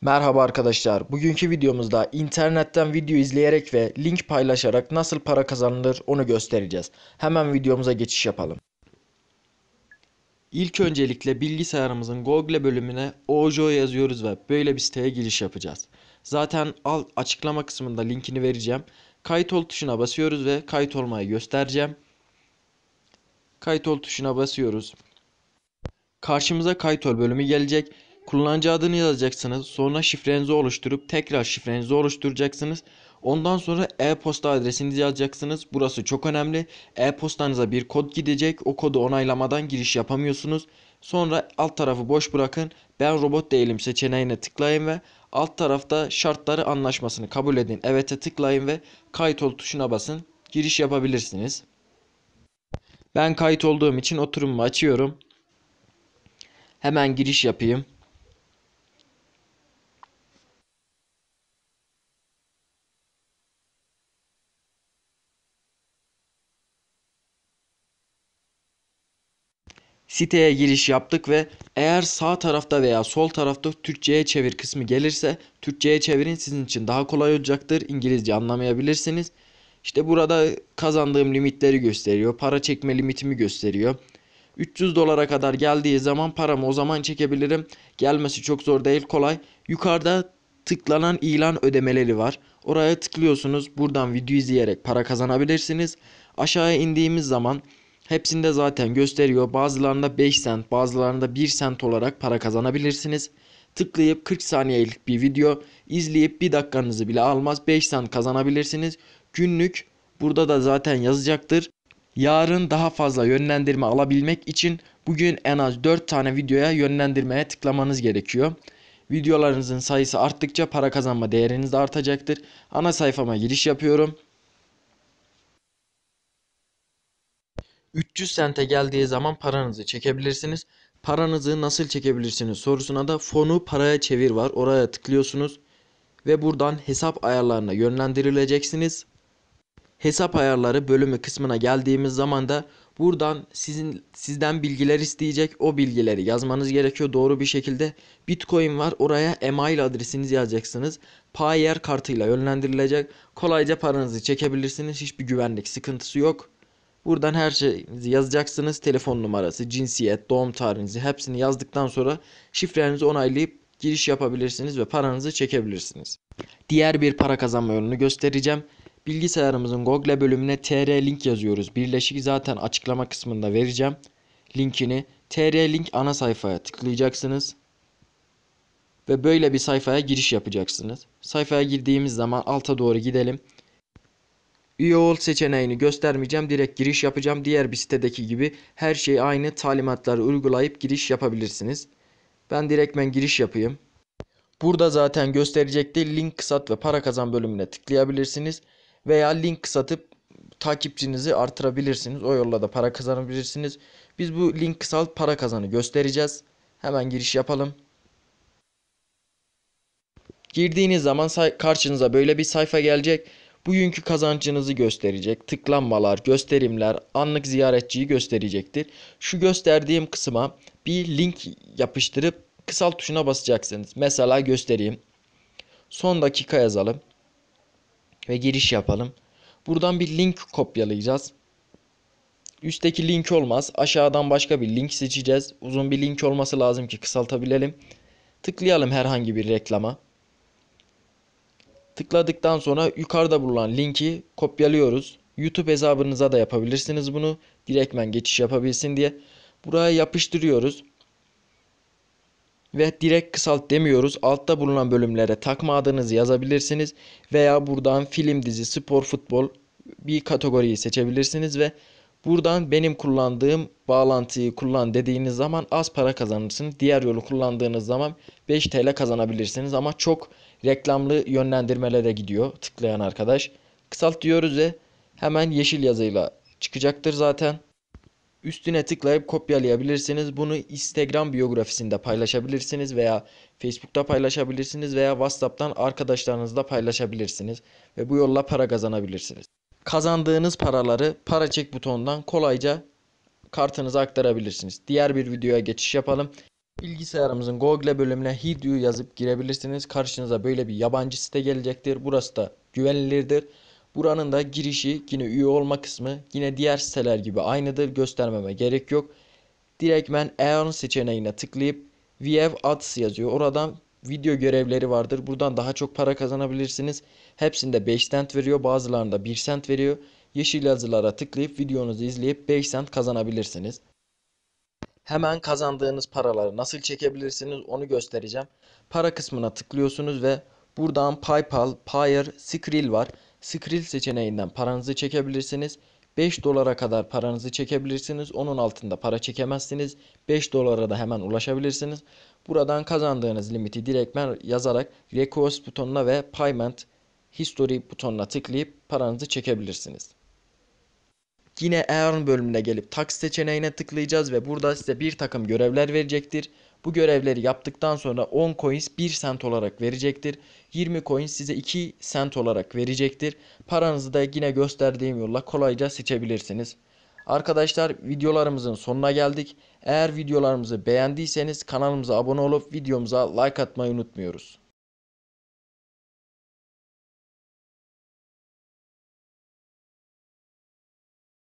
Merhaba arkadaşlar. Bugünkü videomuzda internetten video izleyerek ve link paylaşarak nasıl para kazanılır onu göstereceğiz. Hemen videomuza geçiş yapalım. İlk öncelikle bilgisayarımızın Google bölümüne OJO yazıyoruz ve böyle bir siteye giriş yapacağız. Zaten alt açıklama kısmında linkini vereceğim. Kayıt ol tuşuna basıyoruz ve kayıt olmayı göstereceğim. Kayıt ol tuşuna basıyoruz. Karşımıza kayıt ol bölümü gelecek. Kullanıcı adını yazacaksınız. Sonra şifrenizi oluşturup tekrar şifrenizi oluşturacaksınız. Ondan sonra e-posta adresinizi yazacaksınız. Burası çok önemli. E-postanıza bir kod gidecek. O kodu onaylamadan giriş yapamıyorsunuz. Sonra alt tarafı boş bırakın. Ben robot değilim seçeneğine tıklayın ve alt tarafta şartları anlaşmasını kabul edin. Evet'e tıklayın ve kayıt ol tuşuna basın. Giriş yapabilirsiniz. Ben kayıt olduğum için oturumumu açıyorum. Hemen giriş yapayım. siteye giriş yaptık ve eğer sağ tarafta veya sol tarafta Türkçe'ye çevir kısmı gelirse Türkçe'ye çevirin sizin için daha kolay olacaktır. İngilizce anlamayabilirsiniz. İşte burada kazandığım limitleri gösteriyor. Para çekme limitimi gösteriyor. 300 dolara kadar geldiği zaman paramı o zaman çekebilirim. Gelmesi çok zor değil kolay. Yukarıda tıklanan ilan ödemeleri var. Oraya tıklıyorsunuz. Buradan video izleyerek para kazanabilirsiniz. Aşağıya indiğimiz zaman Hepsinde zaten gösteriyor. Bazılarında 5 sent, bazılarında 1 sent olarak para kazanabilirsiniz. Tıklayıp 40 saniyelik bir video izleyip 1 dakikanızı bile almaz 5 sent kazanabilirsiniz. Günlük burada da zaten yazacaktır. Yarın daha fazla yönlendirme alabilmek için bugün en az 4 tane videoya yönlendirmeye tıklamanız gerekiyor. Videolarınızın sayısı arttıkça para kazanma değeriniz de artacaktır. Ana sayfama giriş yapıyorum. 300 sente geldiği zaman paranızı çekebilirsiniz. Paranızı nasıl çekebilirsiniz sorusuna da fonu paraya çevir var. Oraya tıklıyorsunuz ve buradan hesap ayarlarına yönlendirileceksiniz. Hesap ayarları bölümü kısmına geldiğimiz zaman da buradan sizin sizden bilgiler isteyecek. O bilgileri yazmanız gerekiyor doğru bir şekilde. Bitcoin var. Oraya e-mail adresinizi yazacaksınız. Payer kartıyla yönlendirilecek. Kolayca paranızı çekebilirsiniz. Hiçbir güvenlik sıkıntısı yok. Buradan her şeyinizi yazacaksınız. Telefon numarası, cinsiyet, doğum tarihinizi hepsini yazdıktan sonra şifrenizi onaylayıp giriş yapabilirsiniz ve paranızı çekebilirsiniz. Diğer bir para kazanma yolunu göstereceğim. Bilgisayarımızın Google bölümüne TR link yazıyoruz. Birleşik zaten açıklama kısmında vereceğim. Linkini TR link ana sayfaya tıklayacaksınız. Ve böyle bir sayfaya giriş yapacaksınız. Sayfaya girdiğimiz zaman alta doğru gidelim. Üye ol seçeneğini göstermeyeceğim. Direkt giriş yapacağım. Diğer bir sitedeki gibi her şey aynı talimatları uygulayıp giriş yapabilirsiniz. Ben direktmen giriş yapayım. Burada zaten gösterecekti. Link kısat ve para kazan bölümüne tıklayabilirsiniz. Veya link kısatıp takipçinizi artırabilirsiniz. O yolla da para kazanabilirsiniz. Biz bu link kısalt para kazanı göstereceğiz. Hemen giriş yapalım. Girdiğiniz zaman karşınıza böyle bir sayfa gelecek. Bugünkü kazancınızı gösterecek, tıklanmalar, gösterimler, anlık ziyaretçiyi gösterecektir. Şu gösterdiğim kısma bir link yapıştırıp kısalt tuşuna basacaksınız. Mesela göstereyim. Son dakika yazalım ve giriş yapalım. Buradan bir link kopyalayacağız. Üstteki link olmaz. Aşağıdan başka bir link seçeceğiz. Uzun bir link olması lazım ki kısaltabilelim. Tıklayalım herhangi bir reklama. Tıkladıktan sonra yukarıda bulunan linki kopyalıyoruz. YouTube hesabınıza da yapabilirsiniz bunu. Direktmen geçiş yapabilsin diye. Buraya yapıştırıyoruz. Ve direkt kısalt demiyoruz. Altta bulunan bölümlere takma adınızı yazabilirsiniz. Veya buradan film, dizi, spor, futbol bir kategoriyi seçebilirsiniz ve Buradan benim kullandığım bağlantıyı kullan dediğiniz zaman az para kazanırsınız. Diğer yolu kullandığınız zaman 5 TL kazanabilirsiniz ama çok reklamlı yönlendirmelere gidiyor tıklayan arkadaş. Kısalt diyoruz ve hemen yeşil yazıyla çıkacaktır zaten. Üstüne tıklayıp kopyalayabilirsiniz. Bunu Instagram biyografisinde paylaşabilirsiniz veya Facebook'ta paylaşabilirsiniz veya WhatsApp'tan arkadaşlarınızla paylaşabilirsiniz ve bu yolla para kazanabilirsiniz kazandığınız paraları para çek butonundan kolayca kartınıza aktarabilirsiniz. Diğer bir videoya geçiş yapalım. Bilgisayarımızın Google bölümüne Hidyu yazıp girebilirsiniz. Karşınıza böyle bir yabancı site gelecektir. Burası da güvenilirdir. Buranın da girişi yine üye olma kısmı yine diğer siteler gibi aynıdır. Göstermeme gerek yok. Direktmen Earn seçeneğine tıklayıp VF Ads yazıyor. Oradan video görevleri vardır. Buradan daha çok para kazanabilirsiniz. Hepsinde 5 cent veriyor. Bazılarında 1 cent veriyor. Yeşil yazılara tıklayıp videonuzu izleyip 5 cent kazanabilirsiniz. Hemen kazandığınız paraları nasıl çekebilirsiniz onu göstereceğim. Para kısmına tıklıyorsunuz ve buradan PayPal, Payer, Skrill var. Skrill seçeneğinden paranızı çekebilirsiniz. 5 dolara kadar paranızı çekebilirsiniz. Onun altında para çekemezsiniz. 5 dolara da hemen ulaşabilirsiniz. Buradan kazandığınız limiti direktmen yazarak Request butonuna ve Payment History butonuna tıklayıp paranızı çekebilirsiniz. Yine Earn bölümüne gelip Tax seçeneğine tıklayacağız ve burada size bir takım görevler verecektir. Bu görevleri yaptıktan sonra 10 coins 1 sent olarak verecektir. 20 coins size 2 sent olarak verecektir. Paranızı da yine gösterdiğim yolla kolayca seçebilirsiniz. Arkadaşlar videolarımızın sonuna geldik. Eğer videolarımızı beğendiyseniz kanalımıza abone olup videomuza like atmayı unutmuyoruz.